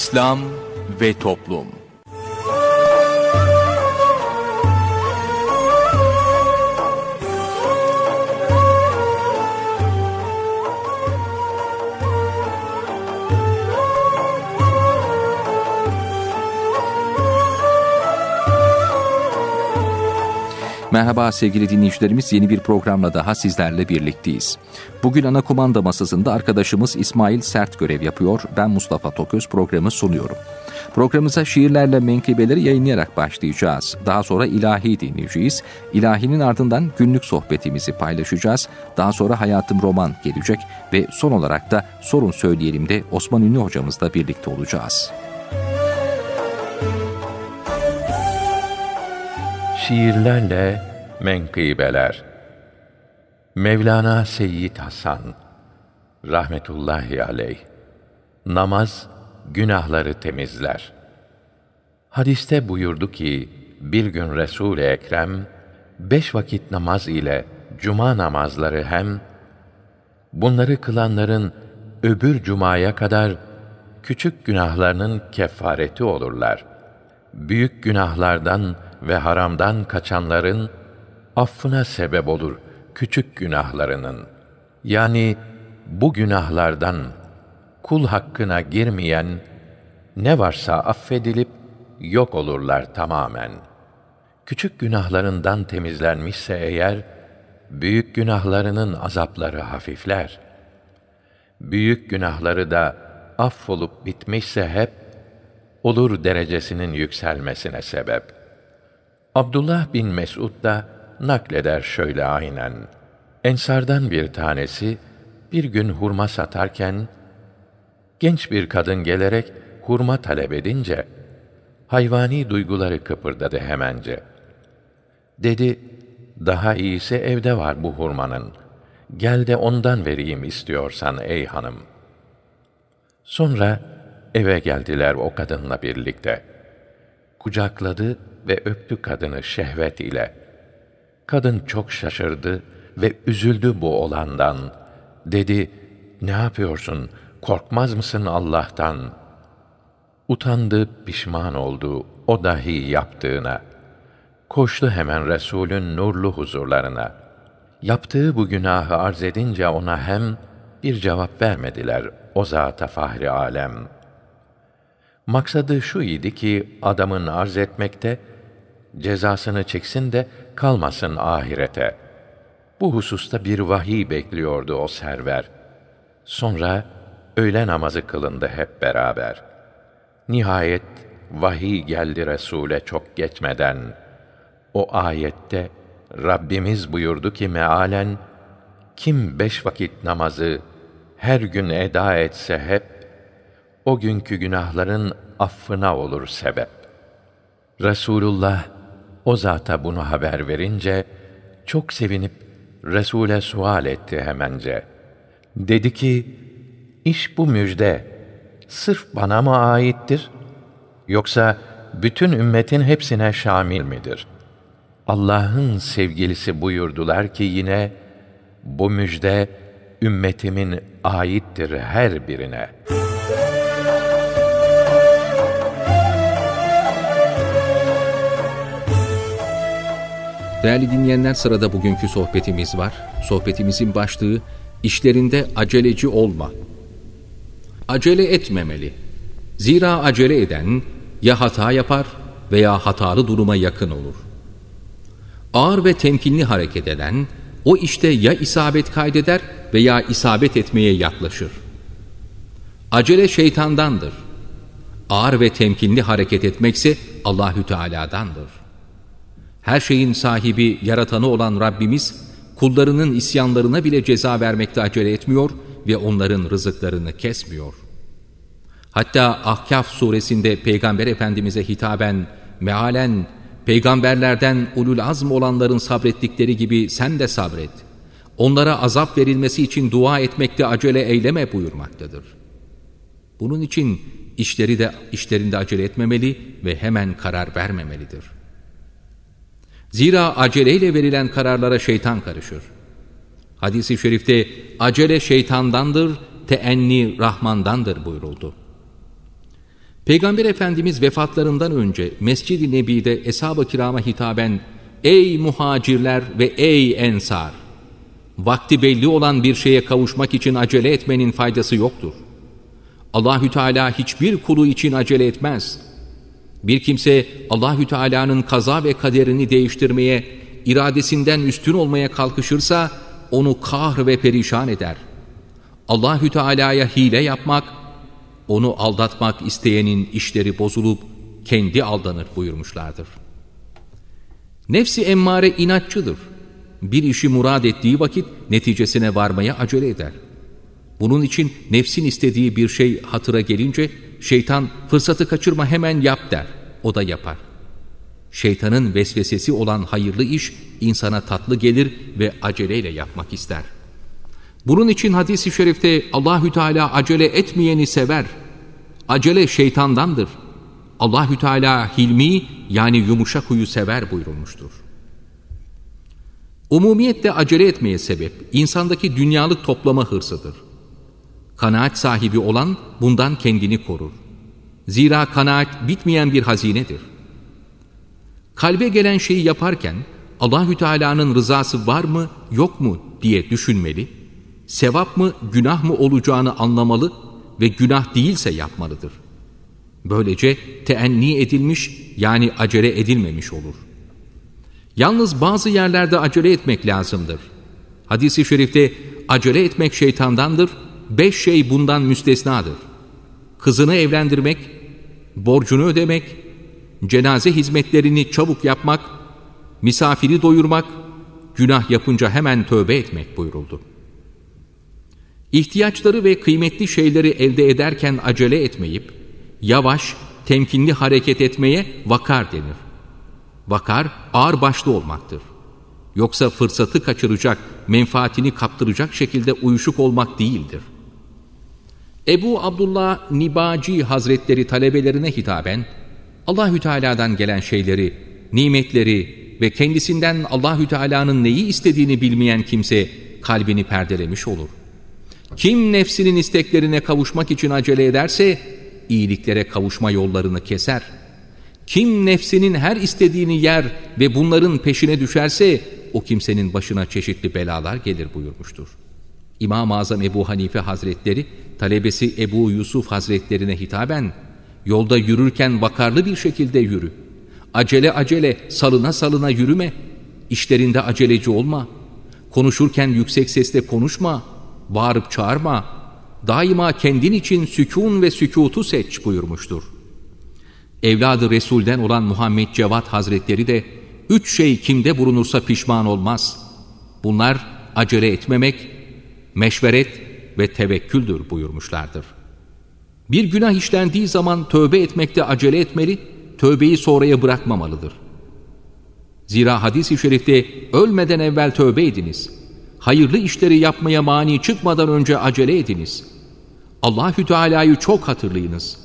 İslam ve Toplum Merhaba sevgili dinleyicilerimiz yeni bir programla daha sizlerle birlikteyiz. Bugün ana kumanda masasında arkadaşımız İsmail Sert görev yapıyor. Ben Mustafa Toköz programı sunuyorum. Programımıza şiirlerle menkıbeleri yayınlayarak başlayacağız. Daha sonra ilahi dinleyeceğiz. İlahinin ardından günlük sohbetimizi paylaşacağız. Daha sonra Hayatım Roman gelecek ve son olarak da Sorun Söyleyelim de Osman Ünlü hocamızla birlikte olacağız. Şiirlerle Menkıbeler Mevlana Seyyid Hasan Rahmetullahi aleyh Namaz günahları temizler. Hadiste buyurdu ki bir gün resul Ekrem beş vakit namaz ile cuma namazları hem bunları kılanların öbür cumaya kadar küçük günahlarının kefareti olurlar. Büyük günahlardan ve haramdan kaçanların affına sebep olur küçük günahlarının. Yani bu günahlardan kul hakkına girmeyen ne varsa affedilip yok olurlar tamamen. Küçük günahlarından temizlenmişse eğer büyük günahlarının azapları hafifler. Büyük günahları da affolup bitmişse hep olur derecesinin yükselmesine sebep.'' Abdullah bin Mes'ud da nakleder şöyle aynen. Ensardan bir tanesi bir gün hurma satarken genç bir kadın gelerek hurma talep edince hayvani duyguları kıpırdadı hemence. Dedi: "Daha iyisi evde var bu hurmanın. Gel de ondan vereyim istiyorsan ey hanım." Sonra eve geldiler o kadınla birlikte. Kucakladı ve öptü kadını şehvet ile. Kadın çok şaşırdı ve üzüldü bu olandan. Dedi, ne yapıyorsun, korkmaz mısın Allah'tan? Utandı, pişman oldu, o dahi yaptığına. Koştu hemen Resul'ün nurlu huzurlarına. Yaptığı bu günahı arz edince ona hem bir cevap vermediler o zata fahri alem. Maksadı şu idi ki adamın arz etmekte cezasını çeksin de kalmasın ahirete. Bu hususta bir vahiy bekliyordu o server. Sonra öğle namazı kılındı hep beraber. Nihayet vahiy geldi Resul'e çok geçmeden. O ayette Rabbimiz buyurdu ki mealen, kim beş vakit namazı her gün eda etse hep, o günkü günahların affına olur sebep. Resulullah o zata bunu haber verince çok sevinip Resul'e sual etti hemence. Dedi ki: "İş bu müjde sırf bana mı aittir yoksa bütün ümmetin hepsine şamil midir?" Allah'ın sevgilisi buyurdular ki yine bu müjde ümmetimin aittir her birine.'' Değerli dinleyenler sırada bugünkü sohbetimiz var. Sohbetimizin başlığı işlerinde aceleci olma. Acele etmemeli. Zira acele eden ya hata yapar veya hatalı duruma yakın olur. Ağır ve temkinli hareket eden o işte ya isabet kaydeder veya isabet etmeye yaklaşır. Acele şeytandandır. Ağır ve temkinli hareket etmekse Allahü Teala'dandır. Her şeyin sahibi, yaratanı olan Rabbimiz, kullarının isyanlarına bile ceza vermekte acele etmiyor ve onların rızıklarını kesmiyor. Hatta Ahkaf suresinde Peygamber Efendimiz'e hitaben, mealen, peygamberlerden ulul azm olanların sabrettikleri gibi sen de sabret. Onlara azap verilmesi için dua etmekte acele eyleme buyurmaktadır. Bunun için işleri de işlerinde acele etmemeli ve hemen karar vermemelidir.'' Zira aceleyle verilen kararlara şeytan karışır. Hadis-i şerifte acele şeytandandır, teenni Rahman'dandır buyuruldu. Peygamber Efendimiz vefatlarından önce Mescid-i Nebi'de Eshab-ı Kiram'a hitaben Ey muhacirler ve ey ensar! Vakti belli olan bir şeye kavuşmak için acele etmenin faydası yoktur. Allahü Teala hiçbir kulu için acele etmez.'' Bir kimse Allahü Teala'nın kaza ve kaderini değiştirmeye, iradesinden üstün olmaya kalkışırsa onu kahr ve perişan eder. Allahü Teala'ya hile yapmak, onu aldatmak isteyenin işleri bozulup kendi aldanır buyurmuşlardır. Nefsi emmare inatçıdır. Bir işi murad ettiği vakit neticesine varmaya acele eder. Bunun için nefsin istediği bir şey hatıra gelince Şeytan fırsatı kaçırma hemen yap der. O da yapar. Şeytanın vesvesesi olan hayırlı iş insana tatlı gelir ve aceleyle yapmak ister. Bunun için hadis-i şerifte Allahü Teala acele etmeyeni sever. Acele şeytandandır. Allahü Teala hilmi yani yumuşak huyu sever buyurulmuştur. Umumiyetle acele etmeye sebep insandaki dünyalık toplama hırsıdır. Kanaat sahibi olan bundan kendini korur. Zira kanaat bitmeyen bir hazinedir. Kalbe gelen şeyi yaparken Allahü Teala'nın rızası var mı yok mu diye düşünmeli, sevap mı günah mı olacağını anlamalı ve günah değilse yapmalıdır. Böylece teenni edilmiş yani acele edilmemiş olur. Yalnız bazı yerlerde acele etmek lazımdır. Hadis-i şerifte acele etmek şeytandandır beş şey bundan müstesnadır. Kızını evlendirmek, borcunu ödemek, cenaze hizmetlerini çabuk yapmak, misafiri doyurmak, günah yapınca hemen tövbe etmek buyuruldu. İhtiyaçları ve kıymetli şeyleri elde ederken acele etmeyip, yavaş, temkinli hareket etmeye vakar denir. Vakar, ağır başlı olmaktır. Yoksa fırsatı kaçıracak, menfaatini kaptıracak şekilde uyuşuk olmak değildir. Ebu Abdullah Nibaci Hazretleri talebelerine hitaben Allahü Teala'dan gelen şeyleri, nimetleri ve kendisinden Allahü Teala'nın neyi istediğini bilmeyen kimse kalbini perdelemiş olur. Kim nefsinin isteklerine kavuşmak için acele ederse iyiliklere kavuşma yollarını keser. Kim nefsinin her istediğini yer ve bunların peşine düşerse o kimsenin başına çeşitli belalar gelir buyurmuştur. İmam-ı Azam Ebu Hanife Hazretleri, talebesi Ebu Yusuf Hazretlerine hitaben, yolda yürürken vakarlı bir şekilde yürü. Acele acele, salına salına yürüme. İşlerinde aceleci olma. Konuşurken yüksek sesle konuşma. Bağırıp çağırma. Daima kendin için sükun ve sükutu seç buyurmuştur. Evladı Resul'den olan Muhammed Cevat Hazretleri de, üç şey kimde bulunursa pişman olmaz. Bunlar acele etmemek, meşveret ve tevekküldür buyurmuşlardır. Bir günah işlendiği zaman tövbe etmekte acele etmeli, tövbeyi sonraya bırakmamalıdır. Zira hadis-i şerifte ölmeden evvel tövbe ediniz, hayırlı işleri yapmaya mani çıkmadan önce acele ediniz. Allahü Teala'yı çok hatırlayınız.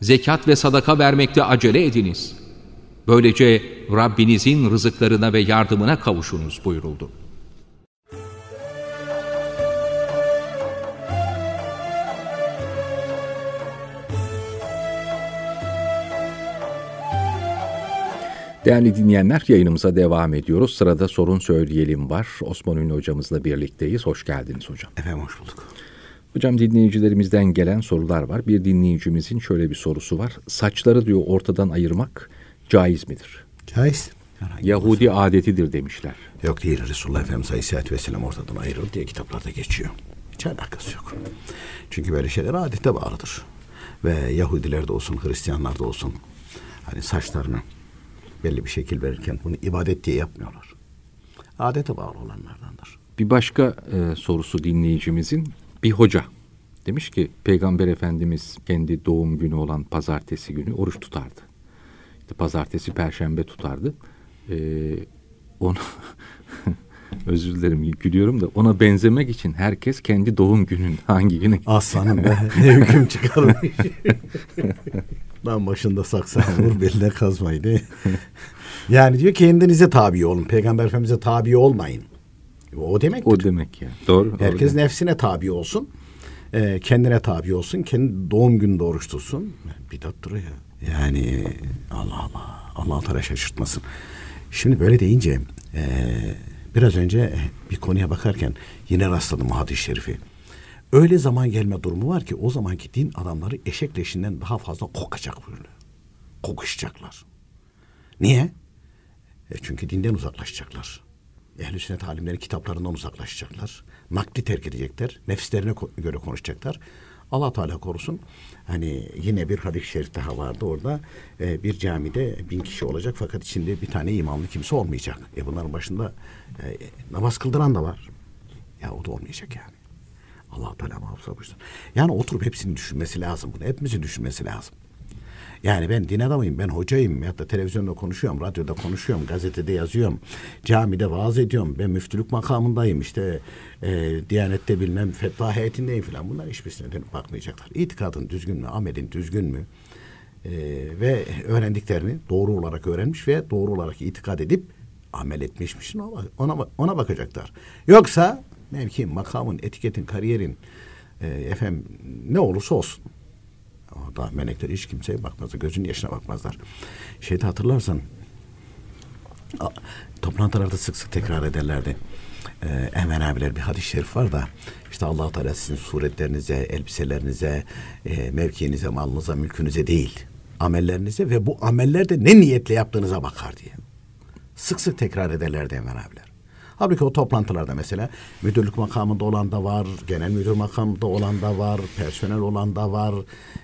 Zekat ve sadaka vermekte acele ediniz. Böylece Rabbinizin rızıklarına ve yardımına kavuşunuz buyuruldu. Değerli dinleyenler yayınımıza devam ediyoruz. Sırada sorun söyleyelim var. Osman Ünlü hocamızla birlikteyiz. Hoş geldiniz hocam. Efendim hoş bulduk. Hocam dinleyicilerimizden gelen sorular var. Bir dinleyicimizin şöyle bir sorusu var. Saçları diyor ortadan ayırmak caiz midir? Caiz. Yahudi olsun. adetidir demişler. Yok değil Resulullah Efendimiz Aleyhisselatü Vesselam ortadan ayrılır diye kitaplarda geçiyor. Hiç alakası yok. Çünkü böyle şeyler adete bağlıdır. Ve Yahudilerde olsun, Hristiyanlarda olsun hani saçlarını belli bir şekil verirken bunu ibadet diye yapmıyorlar. Adete bağlı olanlardandır. Bir başka e, sorusu dinleyicimizin bir hoca demiş ki Peygamber Efendimiz kendi doğum günü olan pazartesi günü oruç tutardı. İşte pazartesi perşembe tutardı. E, onu özür dilerim gülüyorum da ona benzemek için herkes kendi doğum günün hangi günü? Aslanım be ne hüküm çıkarmış. Lan başında saksan olur beline kazmayın. yani diyor kendinize tabi olun. Peygamber Efendimiz'e tabi olmayın. O demek. O demek ya. Doğru. Herkes nefsine tabi olsun. E, kendine tabi olsun. Kendi doğum gününde oruç tutsun. Bidattır ya. Yani Allah Allah. Allah Teala şaşırtmasın. Şimdi böyle deyince e, biraz önce bir konuya bakarken yine rastladım hadis-i şerifi. Öyle zaman gelme durumu var ki o zamanki din adamları eşek leşinden daha fazla kokacak böyle. Kokuşacaklar. Niye? E çünkü dinden uzaklaşacaklar. Ehl-i sünnet alimleri kitaplarından uzaklaşacaklar. Nakli terk edecekler. Nefislerine göre konuşacaklar. Allah Teala korusun. Hani yine bir hadis-i şerif daha vardı orada. E, bir camide bin kişi olacak fakat içinde bir tane imanlı kimse olmayacak. E bunların başında e, namaz kıldıran da var. Ya o da olmayacak yani. Allah Teala muhafaza buyursun. Yani oturup hepsini düşünmesi lazım bunu. Hepimizin düşünmesi lazım. Yani ben din adamıyım, ben hocayım. Hatta televizyonda konuşuyorum, radyoda konuşuyorum, gazetede yazıyorum. Camide vaaz ediyorum. Ben müftülük makamındayım. işte e, Diyanet'te bilmem fetva heyetindeyim falan. Bunlar hiçbirisine dönüp bakmayacaklar. İtikadın düzgün mü, amelin düzgün mü? E, ve öğrendiklerini doğru olarak öğrenmiş ve doğru olarak itikad edip amel etmişmişin ona, ona bakacaklar. Yoksa mevki, makamın, etiketin, kariyerin e, efendim ne olursa olsun. Orada melekler hiç kimseye bakmazlar. Gözün yaşına bakmazlar. Şeyde hatırlarsan a, toplantılarda sık sık tekrar ederlerdi. Ee, Enver abiler bir hadis-i şerif var da işte allah Teala sizin suretlerinize, elbiselerinize, e, mevkiinize, malınıza, mülkünüze değil amellerinize ve bu amellerde ne niyetle yaptığınıza bakar diye. Sık sık tekrar ederlerdi Enver abiler. Halbuki o toplantılarda mesela müdürlük makamında olan da var, genel müdür makamında olan da var, personel olan da var,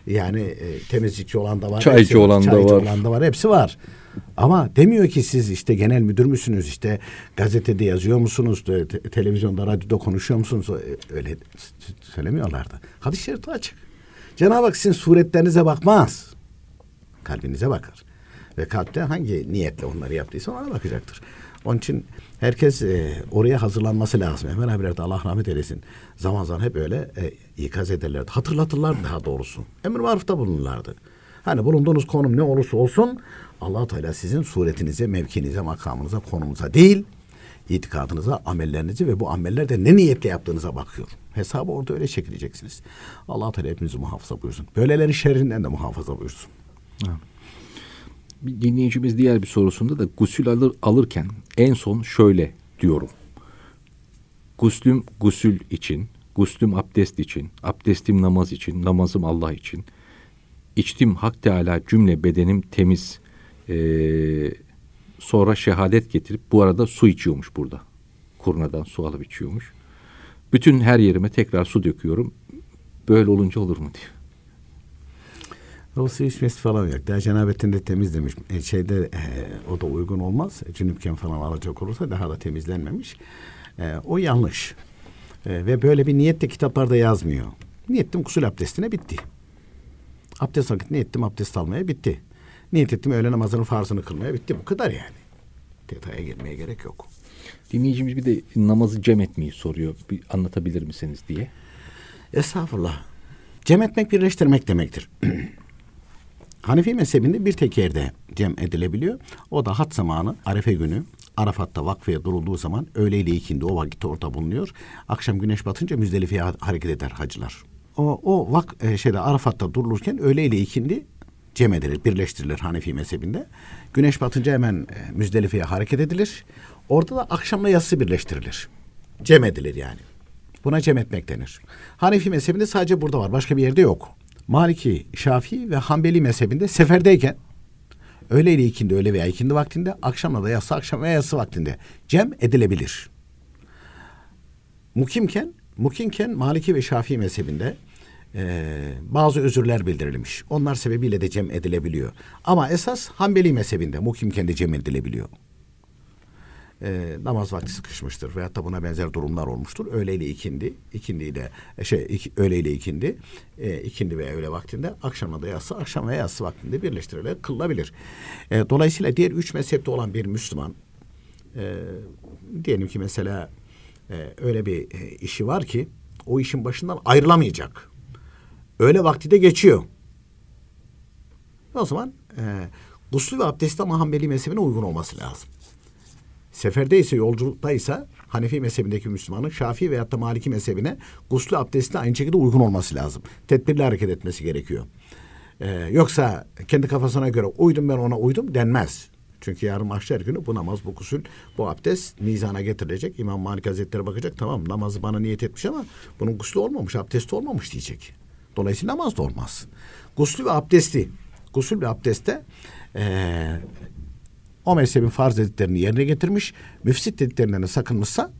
yani e, temizlikçi olan da var, çaycı, hepsi, olan, çaycı da var. olan da var, hepsi var. Ama demiyor ki siz işte genel müdür müsünüz, işte gazetede yazıyor musunuz, te televizyonda, radyoda konuşuyor musunuz? E, öyle söylemiyorlardı. Hadis-i şerif açık. Cenab-ı Hak sizin suretlerinize bakmaz. Kalbinize bakar. Ve kalpte hangi niyetle onları yaptıysa ona bakacaktır. Onun için Herkes e, oraya hazırlanması lazım. Hemen abilerde Allah rahmet eylesin. Zaman zaman hep öyle e, ikaz ederlerdi. Hatırlatırlar daha doğrusu. Emir marufta bulunurlardı. Hani bulunduğunuz konum ne olursa olsun allah Teala sizin suretinize, mevkinize, makamınıza, konumunuza değil itikadınıza, amellerinizi ve bu amellerde ne niyetle yaptığınıza bakıyor. Hesabı orada öyle çekileceksiniz. allah Teala hepimizi muhafaza buyursun. Böyleleri şerrinden de muhafaza buyursun. Evet bir dinleyicimiz diğer bir sorusunda da gusül alır, alırken en son şöyle diyorum. Guslüm gusül için, guslüm abdest için, abdestim namaz için, namazım Allah için. İçtim Hak Teala cümle bedenim temiz. Ee, sonra şehadet getirip bu arada su içiyormuş burada. Kurnadan su alıp içiyormuş. Bütün her yerime tekrar su döküyorum. Böyle olunca olur mu diyor. Dolayısıyla içmesi falan yok. Daha cenabetini temizlemiş. E, şeyde e, o da uygun olmaz. E, cünüpken falan alacak olursa daha da temizlenmemiş. E, o yanlış. E, ve böyle bir niyet de kitaplarda yazmıyor. Niyettim kusul abdestine bitti. Abdest vakit niyettim abdest almaya bitti. Niyet ettim öğle namazının farzını kılmaya bitti. Bu kadar yani. Detaya girmeye gerek yok. Dinleyicimiz bir de namazı cem etmeyi soruyor. Bir anlatabilir misiniz diye. Estağfurullah. Cem etmek birleştirmek demektir. Hanefi mezhebinde bir tek yerde cem edilebiliyor. O da hat zamanı Arefe günü Arafat'ta vakfeye durulduğu zaman öğleyle ikindi o vakit orta bulunuyor. Akşam güneş batınca Müzdelife'ye hareket eder hacılar. O, o vak e, şeyde Arafat'ta durulurken öğleyle ikindi cem edilir, birleştirilir Hanefi mezhebinde. Güneş batınca hemen e, Müzdelife'ye hareket edilir. Orada da akşamla yatsı birleştirilir. Cem edilir yani. Buna cem etmek denir. Hanefi mezhebinde sadece burada var. Başka bir yerde yok. Maliki, Şafii ve Hanbeli mezhebinde seferdeyken öğle ile ikindi, öğle veya ikindi vaktinde, akşamla da yatsı, akşam veya yatsı vaktinde cem edilebilir. Mukimken, mukimken Maliki ve Şafii mezhebinde e, bazı özürler bildirilmiş. Onlar sebebiyle de cem edilebiliyor. Ama esas Hanbeli mezhebinde mukimken de cem edilebiliyor e, namaz vakti sıkışmıştır veyahut da buna benzer durumlar olmuştur. Öğleyle ikindi, ikindiyle e, şey iki, öğleyle ikindi, e, ikindi veya öğle vaktinde, akşama da yatsı, akşam veya yatsı vaktinde birleştirilerek kılabilir. E, dolayısıyla diğer üç mezhepte olan bir Müslüman e, diyelim ki mesela e, öyle bir e, işi var ki o işin başından ayrılamayacak. Öğle vakti de geçiyor. O zaman e, guslu ve abdestte Hanbeli mezhebine uygun olması lazım. Seferdeyse ise ise Hanefi mezhebindeki Müslümanın Şafii veyahut da Maliki mezhebine guslü abdestine aynı şekilde uygun olması lazım. Tedbirli hareket etmesi gerekiyor. Ee, yoksa kendi kafasına göre uydum ben ona uydum denmez. Çünkü yarın mahşer günü bu namaz, bu kusül, bu abdest mizana getirilecek. İmam Malik Hazretleri bakacak tamam namazı bana niyet etmiş ama bunun guslü olmamış, abdesti olmamış diyecek. Dolayısıyla namaz da olmaz. Guslü ve abdesti, gusül ve abdeste e, o mezhebin farz dediklerini yerine getirmiş, müfsit dediklerinden de sakınmışsa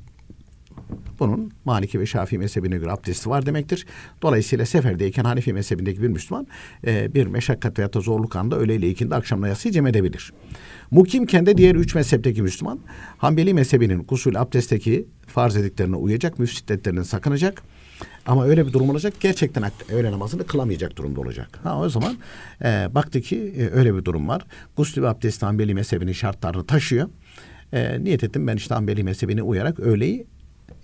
bunun Maliki ve Şafii mezhebine göre abdesti var demektir. Dolayısıyla seferdeyken Hanefi mezhebindeki bir Müslüman e, bir meşakkat veya da zorluk anında öğleyle ikindi akşamla yasayı cem edebilir. Mukimken de diğer üç mezhepteki Müslüman Hanbeli mezhebinin kusul abdestteki farz dediklerine uyacak, müfsit dediklerine sakınacak ama öyle bir durum olacak gerçekten öğle namazını kılamayacak durumda olacak. Ha o zaman e, baktı ki e, öyle bir durum var. Gusül ve abdest Hanbeli mezhebinin şartlarını taşıyor. E, niyet ettim ben işte Hanbeli mezhebine uyarak öğleyi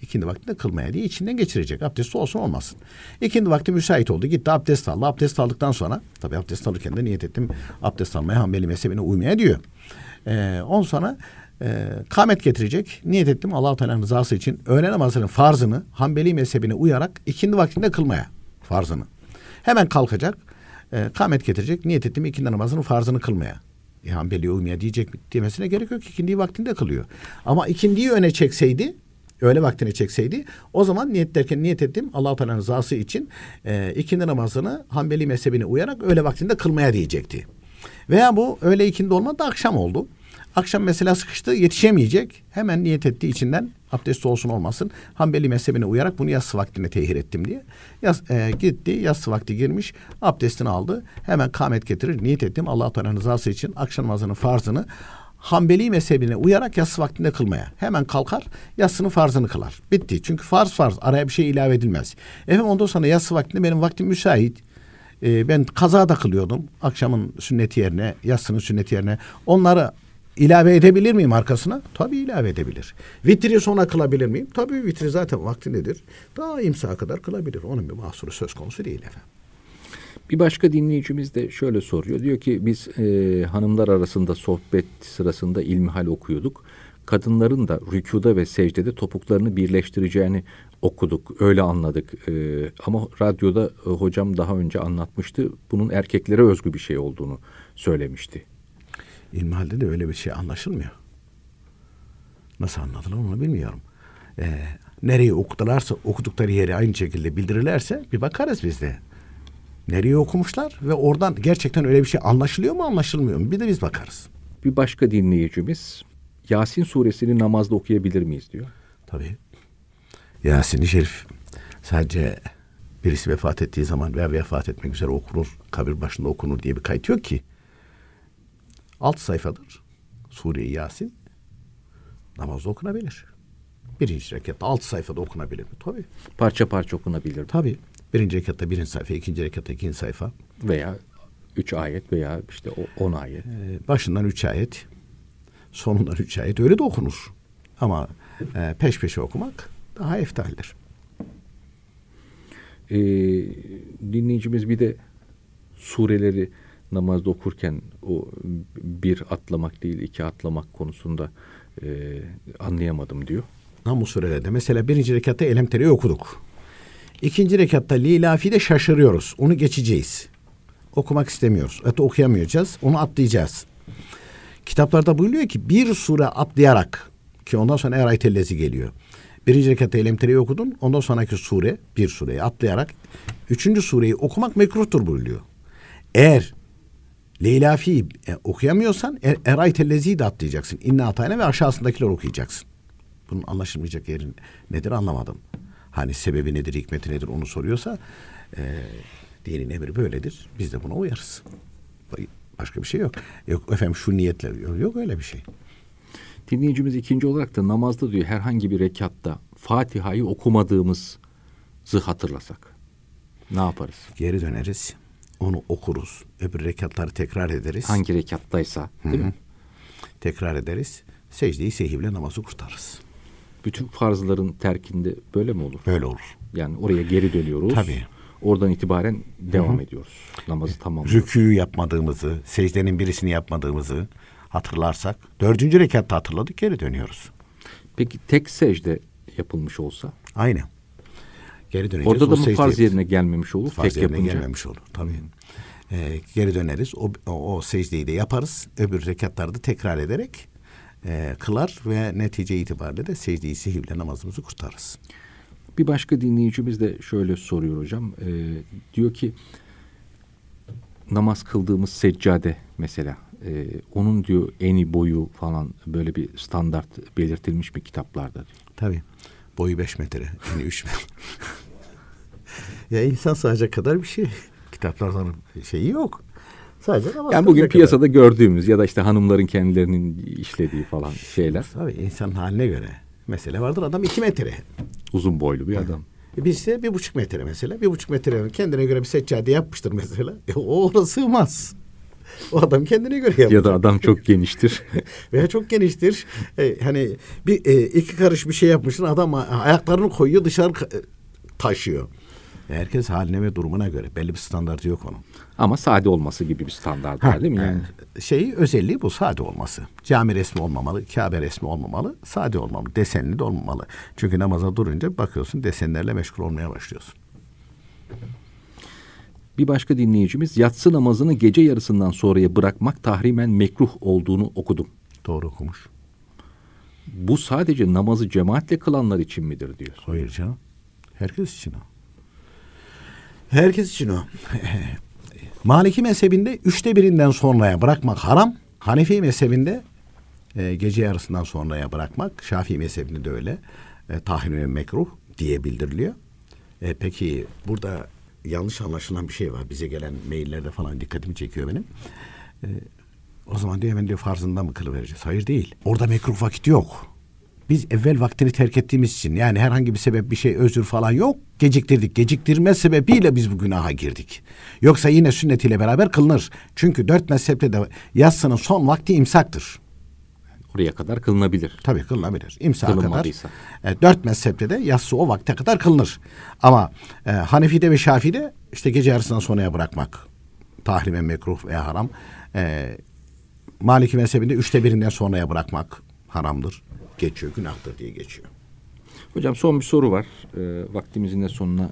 ikindi vaktinde kılmaya diye içinden geçirecek. Abdesti olsun olmasın. İkindi vakti müsait oldu. Gitti abdest aldı. Abdest aldıktan sonra tabii abdest alırken de niyet ettim abdest almaya Hanbeli mezhebine uymaya diyor. E, on sonra e, kamet getirecek. Niyet ettim Allah-u Teala'nın rızası için öğle namazının farzını Hanbeli mezhebine uyarak ikindi vaktinde kılmaya farzını. Hemen kalkacak. E, kamet getirecek. Niyet ettim ikindi namazının farzını kılmaya. E, Hanbeli uymaya diyecek mi? demesine gerek yok. İkindiyi vaktinde kılıyor. Ama ikindiyi öne çekseydi öğle vaktine çekseydi o zaman niyet derken niyet ettim Allah-u Teala'nın rızası için e, ikindi namazını Hanbeli mezhebine uyarak öğle vaktinde kılmaya diyecekti. Veya bu öğle ikindi olmadı akşam oldu. Akşam mesela sıkıştı yetişemeyecek. Hemen niyet ettiği içinden abdest olsun olmasın. Hanbeli mezhebine uyarak bunu yatsı vaktine tehir ettim diye. Yas, e, gitti yatsı vakti girmiş abdestini aldı. Hemen kamet getirir niyet ettim Allah Teala'nın rızası için akşam namazının farzını Hanbeli mezhebine uyarak yatsı vaktinde kılmaya. Hemen kalkar yatsının farzını kılar. Bitti. Çünkü farz farz. Araya bir şey ilave edilmez. Efendim ondan sonra yatsı vaktinde benim vaktim müsait. Ee, ben kaza da kılıyordum. Akşamın sünneti yerine, yatsının sünneti yerine. Onları ilave edebilir miyim arkasına? Tabii ilave edebilir. Vitri sona kılabilir miyim? Tabii vitri zaten vaktindedir. Daha imsa kadar kılabilir. Onun bir mahsuru söz konusu değil efendim. Bir başka dinleyicimiz de şöyle soruyor. Diyor ki biz e, hanımlar arasında sohbet sırasında ilmihal okuyorduk. Kadınların da rükuda ve secdede topuklarını birleştireceğini okuduk, öyle anladık. E, ama radyoda e, hocam daha önce anlatmıştı. Bunun erkeklere özgü bir şey olduğunu söylemişti. İlmihal'de de öyle bir şey anlaşılmıyor. Nasıl anladılar onu bilmiyorum. Ee, nereyi okudularsa okudukları yeri aynı şekilde bildirirlerse bir bakarız biz de. Nereye okumuşlar ve oradan gerçekten öyle bir şey anlaşılıyor mu anlaşılmıyor mu bir de biz bakarız. Bir başka dinleyicimiz Yasin suresini namazda okuyabilir miyiz diyor. Tabii. Yasin-i Şerif sadece birisi vefat ettiği zaman veya vefat etmek üzere okunur, kabir başında okunur diye bir kayıt yok ki alt sayfadır. Sure-i Yasin namazda okunabilir. Birinci rekatta alt sayfada okunabilir mi? Tabii. Parça parça okunabilir. Tabii. Birinci rekatta birinci sayfa, ikinci rekatta ikinci sayfa. Veya üç ayet veya işte on ayet. Ee, başından üç ayet, sonundan üç ayet öyle de okunur. Ama e, peş peşe okumak daha eftaldir. Ee, dinleyicimiz bir de sureleri namazda okurken o bir atlamak değil iki atlamak konusunda e, anlayamadım diyor. Namus surede de mesela birinci rekatta elem tereyi okuduk. İkinci rekatta lilafi'de şaşırıyoruz. Onu geçeceğiz. Okumak istemiyoruz. Hatta okuyamayacağız. Onu atlayacağız. Kitaplarda buyuruyor ki bir sure atlayarak ki ondan sonra eğer eraytellezi geliyor. Birinci rekatta elem tereyi okudun. Ondan sonraki sure bir sureyi atlayarak üçüncü sureyi okumak mekruhtur buyuruyor. Eğer Leylafi e, okuyamıyorsan er, Eraytellezi de atlayacaksın. İnna atayna ve aşağısındakiler okuyacaksın. Bunun anlaşılmayacak yeri nedir anlamadım. Hani sebebi nedir, hikmeti nedir onu soruyorsa e, dinin emri böyledir. Biz de buna uyarız. Başka bir şey yok. Yok efendim şu niyetle yok, yok öyle bir şey. Dinleyicimiz ikinci olarak da namazda diyor herhangi bir rekatta Fatiha'yı okumadığımızı hatırlasak ne yaparız? Geri döneriz. Onu okuruz. Öbür rekatları tekrar ederiz. Hangi rekattaysa değil Hı-hı. mi? Tekrar ederiz. Secdeyi sehivle namazı kurtarız. Bütün farzların terkinde böyle mi olur? Böyle olur. Yani oraya geri dönüyoruz. Tabii. Oradan itibaren devam Hı-hı. ediyoruz. Namazı tamamlıyoruz. Rüküyü yapmadığımızı, secdenin birisini yapmadığımızı hatırlarsak dördüncü rekatta hatırladık geri dönüyoruz. Peki tek secde yapılmış olsa? Aynen. Geri döneceğiz. Orada da o mı secdeye, farz yerine gelmemiş olur? Farz yerine yapınca. gelmemiş olur tabii. Hı. Ee, geri döneriz. O, o, o secdeyi de yaparız. Öbür rekatları da tekrar ederek e, kılar ve netice itibariyle de secdeyi sehivle namazımızı kurtarız. Bir başka dinleyicimiz de şöyle soruyor hocam. E, diyor ki namaz kıldığımız seccade mesela e, onun diyor eni boyu falan böyle bir standart belirtilmiş mi kitaplarda? Diyor. Tabii. Boyu beş metre, eni üç metre. Ya insan sadece kadar bir şey. Kitaplardan şeyi yok. Sadece yani bugün piyasada kadar. gördüğümüz ya da işte hanımların kendilerinin işlediği falan şeyler. Tabii insan haline göre. Mesele vardır adam iki metre. Uzun boylu bir adam. E biz de bir buçuk metre mesela. Bir buçuk metre kendine göre bir seccade yapmıştır mesela. E, o orası sığmaz. O adam kendine göre yapacak. Ya da adam çok geniştir. Veya çok geniştir. E, hani bir e, iki karış bir şey yapmışsın adam ayaklarını koyuyor dışarı e, taşıyor. Herkes haline ve durumuna göre. Belli bir standartı yok onun. Ama sade olması gibi bir standart var değil mi? Yani? Şeyi özelliği bu sade olması. Cami resmi olmamalı, Kabe resmi olmamalı, sade olmamalı, desenli de olmamalı. Çünkü namaza durunca bakıyorsun desenlerle meşgul olmaya başlıyorsun. Bir başka dinleyicimiz yatsı namazını gece yarısından sonraya bırakmak tahrimen mekruh olduğunu okudum. Doğru okumuş. Bu sadece namazı cemaatle kılanlar için midir diyor. Hayır canım. Herkes için o. Herkes için o. Maliki mezhebinde üçte birinden sonraya bırakmak haram. Hanefi mezhebinde e, gece yarısından sonraya bırakmak. Şafii mezhebinde de öyle. E, tahrim ve mekruh diye bildiriliyor. E, peki burada yanlış anlaşılan bir şey var. Bize gelen maillerde falan dikkatimi çekiyor benim. E, o zaman diyor hemen diyor farzından mı kılıvereceğiz? Hayır değil. Orada mekruh vakit yok biz evvel vaktini terk ettiğimiz için yani herhangi bir sebep bir şey özür falan yok geciktirdik. Geciktirme sebebiyle biz bu günaha girdik. Yoksa yine ile beraber kılınır. Çünkü dört mezhepte de yatsının son vakti imsaktır. Oraya kadar kılınabilir. Tabii kılınabilir. İmsa kadar. E, dört mezhepte de yatsı o vakte kadar kılınır. Ama e, Hanefi'de ve Şafi'de işte gece yarısından sonraya bırakmak. Tahrime mekruh veya haram. E, Maliki mezhebinde üçte birinden sonraya bırakmak haramdır geçiyor, günahtır diye geçiyor. Hocam son bir soru var. E, vaktimizin de sonuna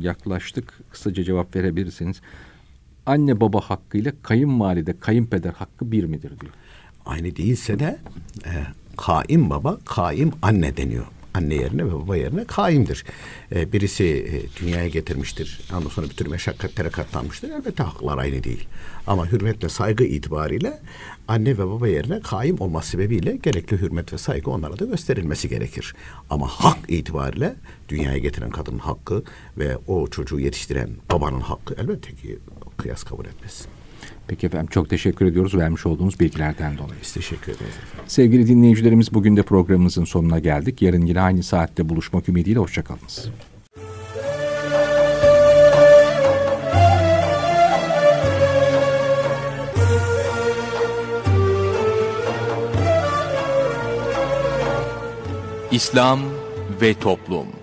yaklaştık. Kısaca cevap verebilirsiniz. Anne baba hakkı ile kayınvalide, kayınpeder hakkı bir midir diyor. Aynı değilse de e, kaim baba, kaim anne deniyor anne yerine ve baba yerine kaimdir. E, birisi e, dünyaya getirmiştir. Ondan sonra bir tür meşakkatlere katlanmıştır. Elbette haklar aynı değil. Ama hürmetle saygı itibariyle anne ve baba yerine kaim olması sebebiyle gerekli hürmet ve saygı onlara da gösterilmesi gerekir. Ama hak itibariyle dünyaya getiren kadının hakkı ve o çocuğu yetiştiren babanın hakkı elbette ki kıyas kabul etmez. Peki efendim çok teşekkür ediyoruz vermiş olduğunuz bilgilerden dolayı. Biz teşekkür ederiz efendim. Sevgili dinleyicilerimiz bugün de programımızın sonuna geldik. Yarın yine aynı saatte buluşmak ümidiyle hoşçakalınız. İslam ve Toplum